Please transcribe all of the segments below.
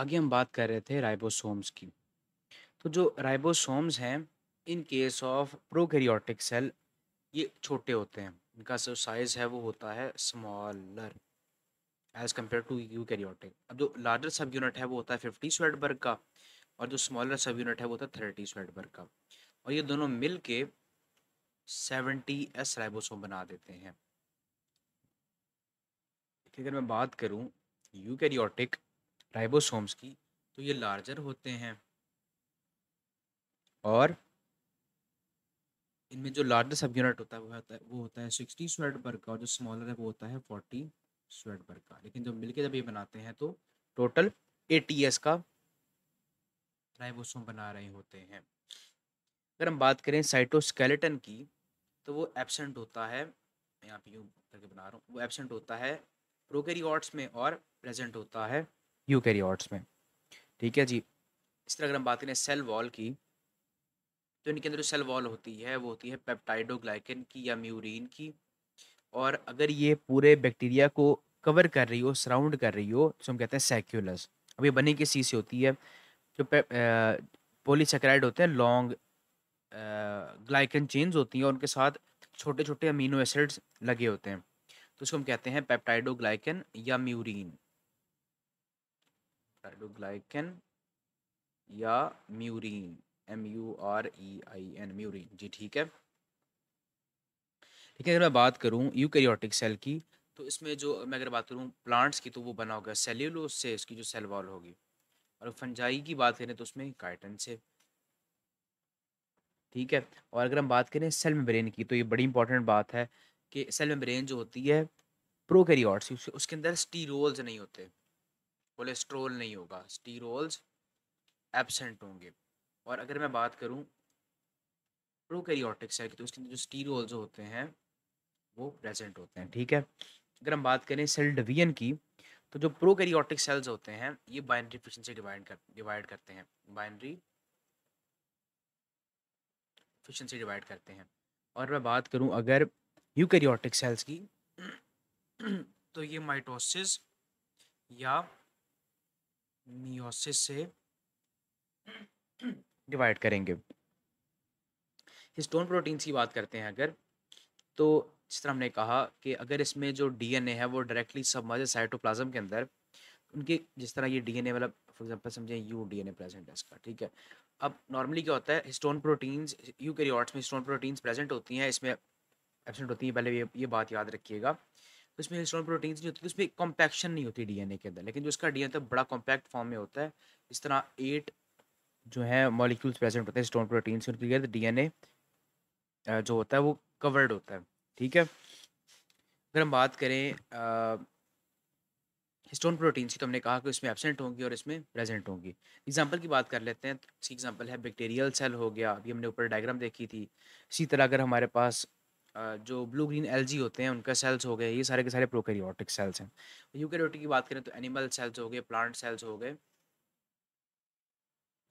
आगे हम बात कर रहे थे राइबोसोम्स की तो जो राइबोसोम्स हैं in case of prokaryotic cell ये छोटे होते हैं इनका जो साइज़ है वो होता है smaller as compare to eukaryotic अब जो लार्जर सब यूनिट है वो होता है फिफ्टी वर्ग का और जो स्मॉलर सब यूनिट है वो होता है थर्टी वर्ग का और ये दोनों मिल के सेवेंटी एस राइबोसोम बना देते हैं अगर मैं बात करूँ यू कैरियोटिक राइबोसोम्स की तो ये लार्जर होते हैं और इनमें जो लार्जर सब यूनिट होता है वो होता है वो होता है सिक्सटी स्वेट वर्ग का और जो स्मॉलर है वो होता है फोर्टी स्वेट वर्ग का लेकिन जब मिलके जब ये बनाते हैं तो टोटल एटीएस का राइबोसोम बना रहे होते हैं अगर हम बात करें साइटोस्केलेटन की तो वो एबसेंट होता है मैं यहाँ पे यू करके बना रहा हूँ वो एबसेंट होता है प्रोकेरियोट्स में और प्रेजेंट होता है कैरियॉर्ट्स में ठीक है जी इस तरह अगर हम बात करें सेल वॉल की तो इनके अंदर जो सेल वॉल होती है वो होती है पेप्टाइडोग्लाइकन की या म्यूरिन की और अगर ये पूरे बैक्टीरिया को कवर कर रही हो सराउंड कर रही हो तो हम कहते हैं सेक्यूलस अब ये बनी किस चीज़ से होती है जो पोलीसेक्राइड होते हैं लॉन्ग ग्लाइकन चेन्स होती हैं और उनके साथ छोटे छोटे अमीनो एसिड्स लगे होते हैं तो उसको हम कहते हैं पेप्टाइडोग्लाइकन या म्यूरिन साइडोग्लाइकन या murein M U R E e I N murein जी ठीक है ठीक है अगर मैं बात करूँ यूकैरियोटिक सेल की तो इसमें जो मैं अगर बात करूँ प्लांट्स की तो वो बना होगा सेल्यूलोस से इसकी जो सेल वॉल होगी और फंजाई की बात करें तो उसमें काइटन से ठीक है और अगर हम बात करें सेल मेम्ब्रेन की तो ये बड़ी इंपॉर्टेंट बात है कि सेल मेम्ब्रेन जो होती है प्रोकैरियोट्स उसके अंदर स्टीरोल्स नहीं होते कोलेस्ट्रोल नहीं होगा स्टीरोल्स एबसेंट होंगे और अगर मैं बात करूँ प्रोकैरियोटिक सेल की तो उसके अंदर जो स्टीरोल्स होते हैं वो प्रेजेंट होते हैं ठीक है अगर हम बात करें सेल डिवीजन की तो जो प्रोकैरियोटिक सेल्स होते हैं ये बाइनरी फिशन से डिवाइड कर डिवाइड करते हैं बाइनरी फिशन से डिवाइड करते हैं और मैं बात करूँ अगर यूकैरियोटिक सेल्स की तो ये माइटोसिस या मियोसिस से डिवाइड करेंगे हिस्टोन प्रोटीन्स की बात करते हैं अगर तो जिस तरह हमने कहा कि अगर इसमें जो डीएनए है वो डायरेक्टली सबमर्ज है साइटोप्लाज्म के अंदर उनके जिस तरह ये डीएनए वाला फॉर एग्जांपल समझें यू डीएनए प्रेजेंट है इसका ठीक है अब नॉर्मली क्या होता है हिस्टोन प्रोटीन्स यू में हिस्टोन प्रोटीन्स प्रेजेंट होती हैं इसमें एबसेंट होती हैं पहले ये ये बात याद रखिएगा उसमें हिस्टोन प्रोटीन्स नहीं होती तो उसमें कॉम्पैक्शन नहीं होती डीएनए के अंदर लेकिन जो उसका डीएनए बड़ा कॉम्पैक्ट फॉर्म में होता है इस तरह एट जो है मॉलिक्यूल्स प्रेजेंट होते हैं स्टोन प्रोटीन से उनके डी तो डीएनए जो होता है वो कवर्ड होता है ठीक है अगर हम बात करें स्टोन प्रोटीन्स की तो हमने कहा कि उसमें एबसेंट होंगी और इसमें प्रेजेंट होंगी एग्जांपल की बात कर लेते हैं इसकी तो एग्जांपल है बैक्टीरियल सेल हो गया अभी हमने ऊपर डायग्राम देखी थी इसी तरह अगर हमारे पास जो ब्लू ग्रीन एल होते हैं उनका सेल्स हो गए ये सारे के सारे प्रोकैरियोटिक सेल्स हैं यूकैरियोटिक की बात करें तो एनिमल सेल्स हो गए प्लांट सेल्स हो गए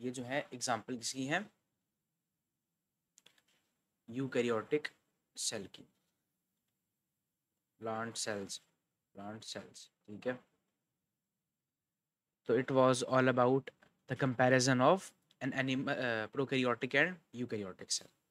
ये जो है एग्जाम्पल किसकी है यूकैरियोटिक सेल की प्लांट सेल्स प्लांट सेल्स ठीक है तो it was all about the comparison of an animal prokaryotic and eukaryotic cell